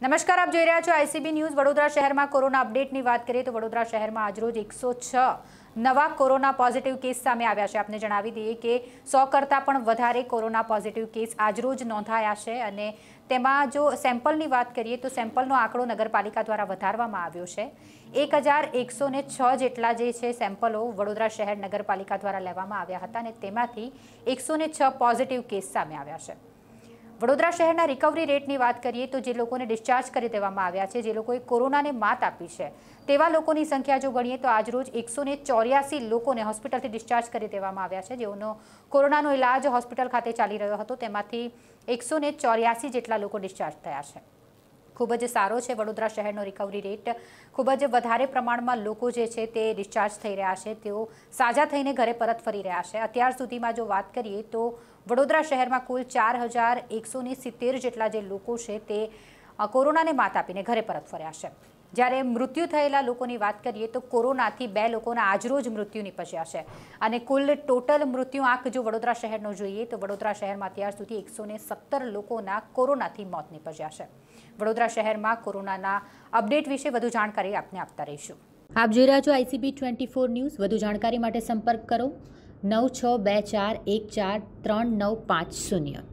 નમસ્કાર આપ જોઈ રહ્યા છો આઈસીબી ન્યૂઝ વડોદરા શહેરમાં કોરોના અપડેટની વાત કરીએ તો વડોદરા શહેરમાં આજરોજ એકસો છ નવા કોરોના પોઝિટિવ કેસ સામે આવ્યા છે આપને જણાવી દઈએ કે સો કરતાં પણ વધારે કોરોના પોઝિટિવ કેસ આજરોજ નોંધાયા છે અને તેમાં જો સેમ્પલની વાત કરીએ તો સેમ્પલનો આંકડો નગરપાલિકા દ્વારા વધારવામાં આવ્યો છે એક હજાર એકસો છ જેટલા જે છે સેમ્પલો વડોદરા શહેર નગરપાલિકા દ્વારા લેવામાં આવ્યા હતા અને તેમાંથી એકસો છ પોઝિટિવ કેસ સામે આવ્યા છે વડોદરા શહેરના રિકવરી રેટની વાત કરીએ તો જે લોકોને ડિસ્ચાર્જ કરી દેવામાં આવ્યા છે જે લોકોએ કોરોનાને માત આપી છે તેવા લોકોની સંખ્યા જો ગણીએ તો આજરોજ એકસો ને ચોર્યાસી લોકોને હોસ્પિટલથી ડિસ્ચાર્જ કરી દેવામાં આવ્યા છે જેઓનો કોરોનાનો ઇલાજ હોસ્પિટલ ખાતે ચાલી રહ્યો હતો તેમાંથી એકસો ચોર્યાસી જેટલા લોકો ડિસ્ચાર્જ થયા છે ખૂબ જ સારો છે વડોદરા શહેરનો રિકવરી રેટ ખૂબ જ વધારે પ્રમાણમાં લોકો જે છે તે ડિસ્ચાર્જ થઈ રહ્યા છે તેઓ સાજા થઈને ઘરે પરત ફરી રહ્યા છે અત્યાર સુધીમાં જો વાત કરીએ તો વડોદરા શહેરમાં કુલ ચાર હજાર એકસોની સિત્તેર જેટલા જે લોકો છે તે કોરોનાને માત આપીને ઘરે પરત ફર્યા છે જ્યારે મૃત્યુ થયેલા લોકોની વાત કરીએ તો કોરોનાથી બે લોકોના આજરોજ મૃત્યુ નીપજ્યા છે અને કુલ ટોટલ મૃત્યુ આંક જો વડોદરા શહેરનો જોઈએ તો વડોદરા શહેરમાં અત્યાર સુધી એકસો સત્તર લોકોના કોરોનાથી મોત નીપજ્યા છે વડોદરા શહેરમાં કોરોનાના અપડેટ વિશે વધુ જાણકારી આપને આપતા રહીશું આપ જોઈ રહ્યા છો આઈસીબી ટ્વેન્ટી ફોર ન્યૂઝ વધુ જાણકારી માટે સંપર્ક કરો નવ છ બે ચાર એક ચાર ત્રણ નવ પાંચ શૂન્ય